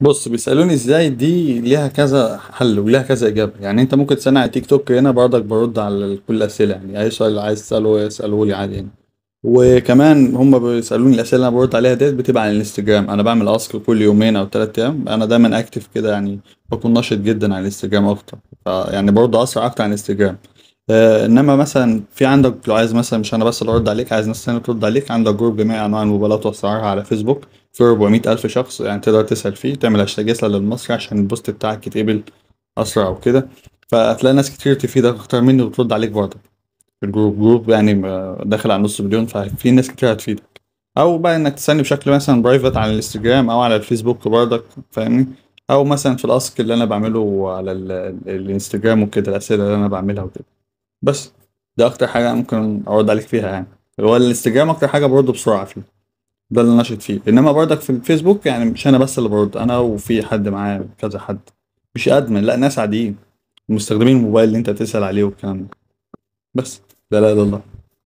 بص بيسألوني ازاي دي ليها كذا حل وليها كذا إجابة يعني أنت ممكن تسألني على تيك توك هنا برضك برد على كل الأسئلة يعني أي سؤال عايز تسأله اسأله لي عادي يعني. وكمان هم بيسألوني الأسئلة اللي أنا برد عليها ديت بتبقى على الانستجرام أنا بعمل أسك كل يومين أو ثلاثة أيام أنا دايما أكتف كده يعني بكون نشط جدا على الانستجرام أكتر يعني برضه أسرع أكتر على الانستجرام آه، انما مثلا في عندك لو عايز مثلا مش انا بس اللي ارد عليك عايز ناس تانية ترد عليك عندك جروب جميع انواع الموبايلات واسعارها على فيسبوك فيه 400 الف شخص يعني تقدر تسال فيه تعمل هاشتاج اسال للمصري عشان البوست بتاعك يتقبل اسرع وكده فهتلاقي ناس كتير تفيدك اكتر مني وترد عليك برضه في الجروب جروب يعني داخل على نص مليون ففي ناس كتير هتفيدك او بقى انك تسالني بشكل مثلا برايفت على الانستجرام او على الفيسبوك برضك فاهمني او مثلا في الاسك اللي انا بعمله على الانستجرام وكده الاسئله اللي انا بعملها وكده بس ده اكتر حاجه ممكن اعرض عليك فيها يعني هو الانستجرام اكتر حاجه برد بسرعه فيه ده اللي نشط فيه انما بردك في الفيسبوك يعني مش انا بس اللي برد انا وفي حد معايا كذا حد مش ادمن لا ناس عاديين مستخدمين الموبايل اللي انت تسال عليه والكلام ده بس لا لا لا الله